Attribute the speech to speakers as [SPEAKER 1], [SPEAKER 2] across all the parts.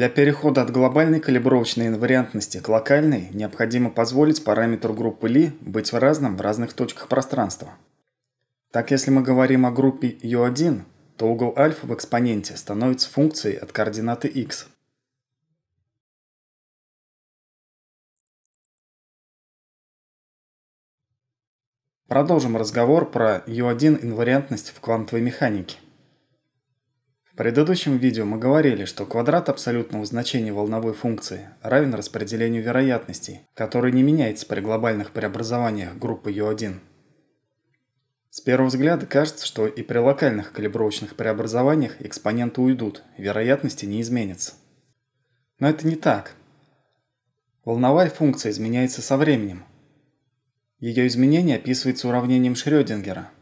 [SPEAKER 1] Для перехода от глобальной калибровочной инвариантности к локальной необходимо позволить параметру группы Ли быть разным в разных точках пространства. Так, если мы говорим о группе U1, то угол альфа в экспоненте становится функцией от координаты x. Продолжим разговор про U1 инвариантность в квантовой механике. В предыдущем видео мы говорили, что квадрат абсолютного значения волновой функции равен распределению вероятностей, который не меняется при глобальных преобразованиях группы U1. С первого взгляда кажется, что и при локальных калибровочных преобразованиях экспоненты уйдут, вероятности не изменятся. Но это не так. Волновая функция изменяется со временем. Ее изменение описывается уравнением Шрёдингера –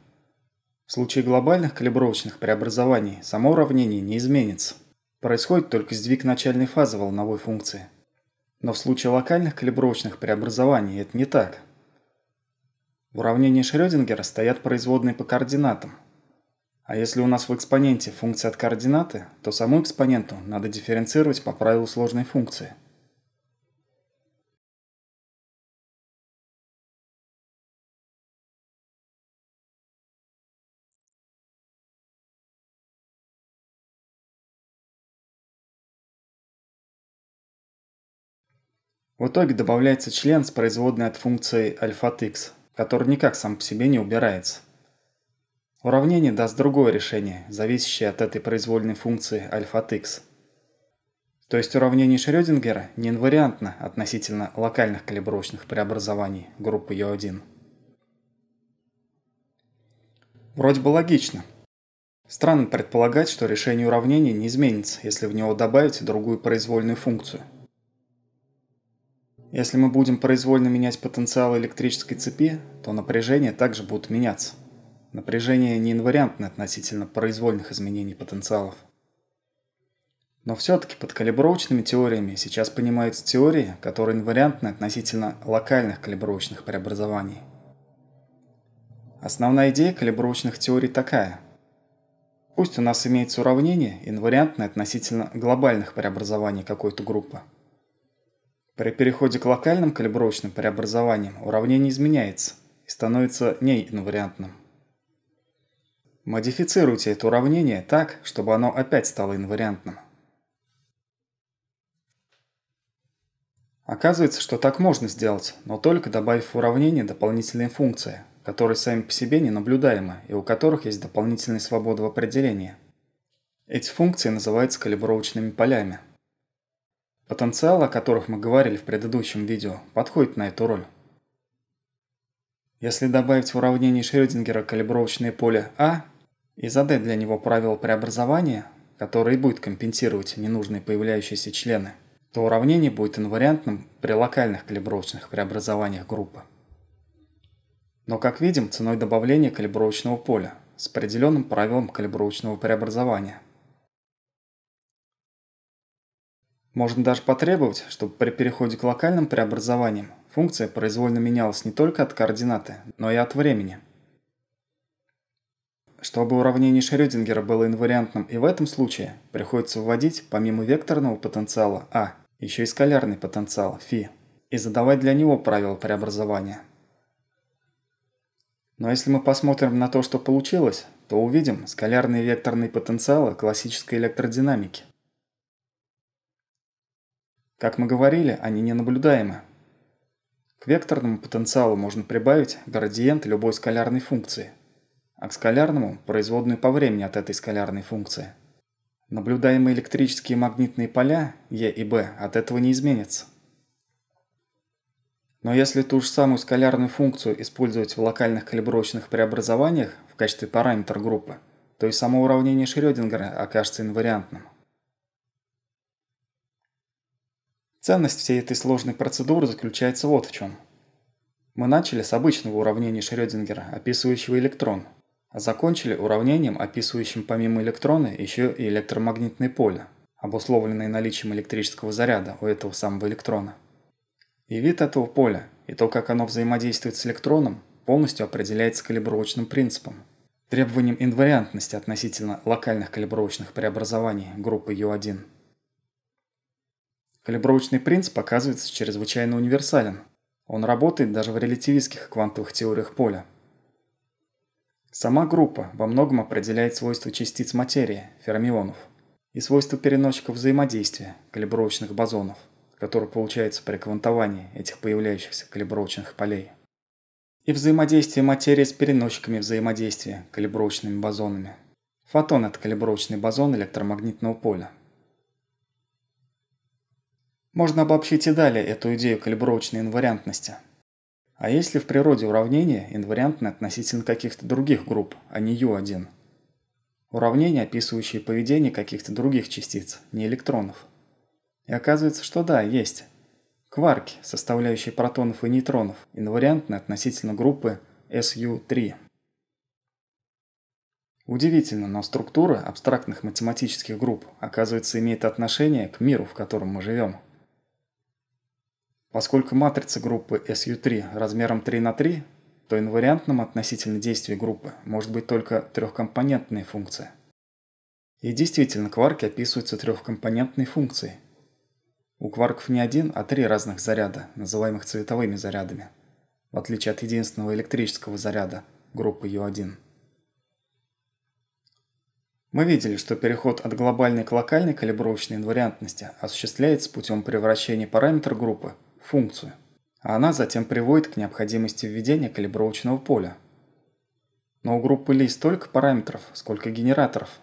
[SPEAKER 1] в случае глобальных калибровочных преобразований само уравнение не изменится. Происходит только сдвиг начальной фазы волновой функции. Но в случае локальных калибровочных преобразований это не так. В уравнении Шрёдингера стоят производные по координатам. А если у нас в экспоненте функция от координаты, то саму экспоненту надо дифференцировать по правилу сложной функции – В итоге добавляется член с производной от функции альфа от x, который никак сам по себе не убирается. Уравнение даст другое решение, зависящее от этой произвольной функции альфа от x. То есть уравнение Шрёдингера неинвариантно относительно локальных калибровочных преобразований группы Ё1. Вроде бы логично. Странно предполагать, что решение уравнения не изменится, если в него добавить другую произвольную функцию – если мы будем произвольно менять потенциал электрической цепи, то напряжение также будет меняться. Напряжение не инвариантно относительно произвольных изменений потенциалов. Но все-таки под калибровочными теориями сейчас понимаются теории, которые инвариантны относительно локальных калибровочных преобразований. Основная идея калибровочных теорий такая. Пусть у нас имеется уравнение, инвариантное относительно глобальных преобразований какой-то группы – при переходе к локальным калибровочным преобразованиям уравнение изменяется и становится неинвариантным. Модифицируйте это уравнение так, чтобы оно опять стало инвариантным. Оказывается, что так можно сделать, но только добавив в уравнение дополнительные функции, которые сами по себе ненаблюдаемы и у которых есть дополнительная свобода в определении. Эти функции называются калибровочными полями – Потенциал, о которых мы говорили в предыдущем видео, подходит на эту роль. Если добавить в уравнение Шрёдингера калибровочное поле А и задать для него правило преобразования, которое будет компенсировать ненужные появляющиеся члены, то уравнение будет инвариантным при локальных калибровочных преобразованиях группы. Но, как видим, ценой добавления калибровочного поля с определенным правилом калибровочного преобразования – Можно даже потребовать, чтобы при переходе к локальным преобразованиям функция произвольно менялась не только от координаты, но и от времени. Чтобы уравнение Шрёдингера было инвариантным и в этом случае, приходится вводить, помимо векторного потенциала А, еще и скалярный потенциал Фи, и задавать для него правила преобразования. Но если мы посмотрим на то, что получилось, то увидим скалярные векторные потенциалы классической электродинамики. Как мы говорили, они не наблюдаемы. К векторному потенциалу можно прибавить градиент любой скалярной функции, а к скалярному – производную по времени от этой скалярной функции. Наблюдаемые электрические и магнитные поля E и B от этого не изменятся. Но если ту же самую скалярную функцию использовать в локальных калибровочных преобразованиях в качестве параметра группы, то и само уравнение Шрёдингера окажется инвариантным. Ценность всей этой сложной процедуры заключается вот в чем. Мы начали с обычного уравнения Шрёдингера, описывающего электрон, а закончили уравнением, описывающим помимо электрона еще и электромагнитное поле, обусловленное наличием электрического заряда у этого самого электрона. И вид этого поля, и то, как оно взаимодействует с электроном, полностью определяется калибровочным принципом. Требованием инвариантности относительно локальных калибровочных преобразований группы U1. Калибровочный принцип оказывается чрезвычайно универсален. Он работает даже в релятивистских квантовых теориях поля. Сама группа во многом определяет свойства частиц материи, фермионов, и свойства переносчиков взаимодействия, калибровочных бозонов, которые получаются при квантовании этих появляющихся калибровочных полей. И взаимодействие материи с переносчиками взаимодействия, калибровочными бозонами. Фотон – это калибровочный бозон электромагнитного поля. Можно обобщить и далее эту идею калибровочной инвариантности. А если в природе уравнения инвариантны относительно каких-то других групп, а не U1? Уравнения, описывающие поведение каких-то других частиц, не электронов. И оказывается, что да, есть. Кварки, составляющие протонов и нейтронов, инвариантны относительно группы SU3. Удивительно, но структура абстрактных математических групп, оказывается, имеет отношение к миру, в котором мы живем. Поскольку матрица группы SU3 размером 3 на 3, то инвариантным относительно действий группы может быть только трехкомпонентная функция. И действительно, кварки описываются трехкомпонентной функцией. У кварков не один, а три разных заряда, называемых цветовыми зарядами, в отличие от единственного электрического заряда группы U1. Мы видели, что переход от глобальной к локальной калибровочной инвариантности осуществляется путем превращения параметра группы – функцию. А она затем приводит к необходимости введения калибровочного поля. Но у группы Ли столько параметров, сколько генераторов.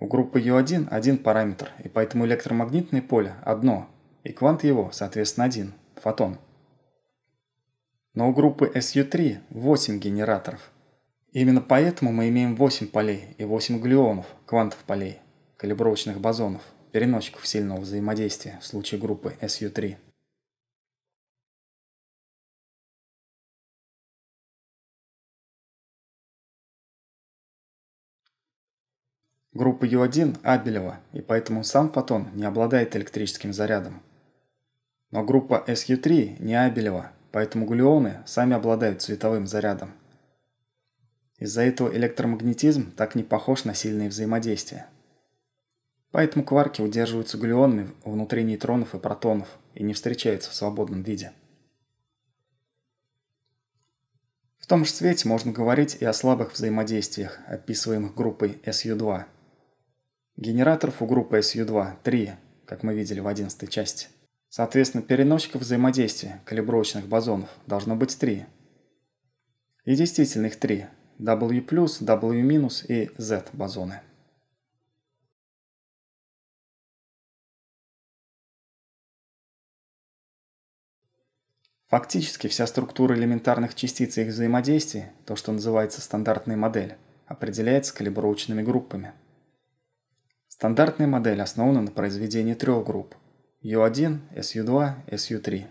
[SPEAKER 1] У группы U1 один параметр, и поэтому электромагнитное поле одно, и квант его, соответственно, один – фотон. Но у группы SU3 8 генераторов. Именно поэтому мы имеем 8 полей и 8 глюонов, квантов полей, калибровочных бозонов, переносчиков сильного взаимодействия в случае группы SU3.
[SPEAKER 2] Группа U 1
[SPEAKER 1] Абелева, и поэтому сам фотон не обладает электрическим зарядом. Но группа SU3 не Абелева, поэтому глюоны сами обладают цветовым зарядом. Из-за этого электромагнетизм так не похож на сильные взаимодействия. Поэтому кварки удерживаются глюонами внутри нейтронов и протонов и не встречаются в свободном виде. В том же свете можно говорить и о слабых взаимодействиях, описываемых группой SU2. Генераторов у группы SU-2 – 3, как мы видели в 11 части. Соответственно, переносчиков взаимодействия калибровочных бозонов должно быть 3. И действительно их 3 – W+, W- и Z бозоны. Фактически вся структура элементарных частиц и их взаимодействий, то, что называется стандартная модель, определяется калибровочными группами – Стандартная модель основана на произведении трех групп U1, SU2,
[SPEAKER 2] SU3.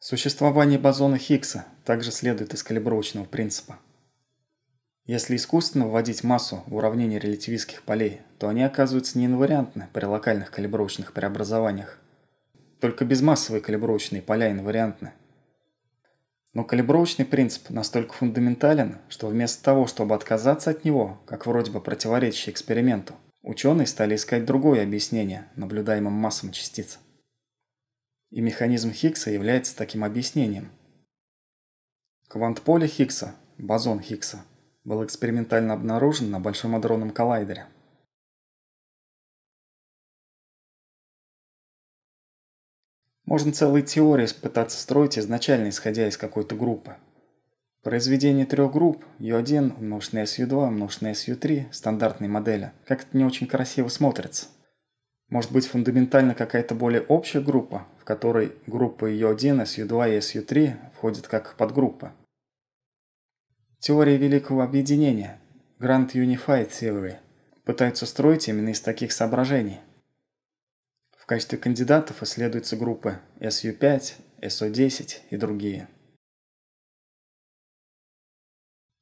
[SPEAKER 2] Существование бозона
[SPEAKER 1] Хиггса также следует из калибровочного принципа. Если искусственно вводить массу в уравнение релятивистских полей, то они оказываются неинвариантны при локальных калибровочных преобразованиях. Только безмассовые калибровочные поля инвариантны, но калибровочный принцип настолько фундаментален, что вместо того, чтобы отказаться от него, как вроде бы противоречащий эксперименту, ученые стали искать другое объяснение наблюдаемым массам частиц. И механизм Хиггса является таким объяснением. Квант поля Хиггса, бозон Хиггса, был экспериментально обнаружен
[SPEAKER 2] на Большом адронном коллайдере.
[SPEAKER 1] Можно целые теории пытаться строить изначально, исходя из какой-то группы. Произведение трех групп U1 умножить на U 2 умножить на SU3 стандартной модели как-то не очень красиво смотрится. Может быть фундаментально какая-то более общая группа, в которой группы U1, SU2 и SU3 входят как подгруппа. Теория Великого Объединения, Grand Unified Theory, пытаются строить именно из таких соображений – в качестве кандидатов исследуются группы SU5, SO10 и другие.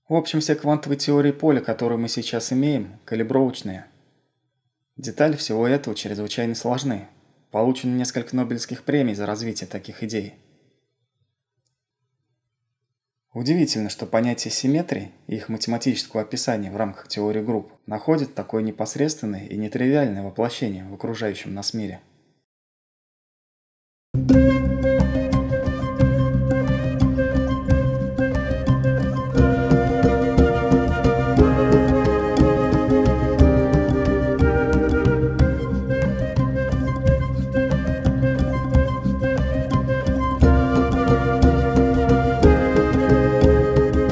[SPEAKER 1] В общем, все квантовые теории поля, которые мы сейчас имеем, калибровочные. Детали всего этого чрезвычайно сложны. Получено несколько Нобелевских премий за развитие таких идей. Удивительно, что понятие симметрии и их математического описания в рамках теории групп находят такое непосредственное и нетривиальное воплощение в окружающем нас мире. Música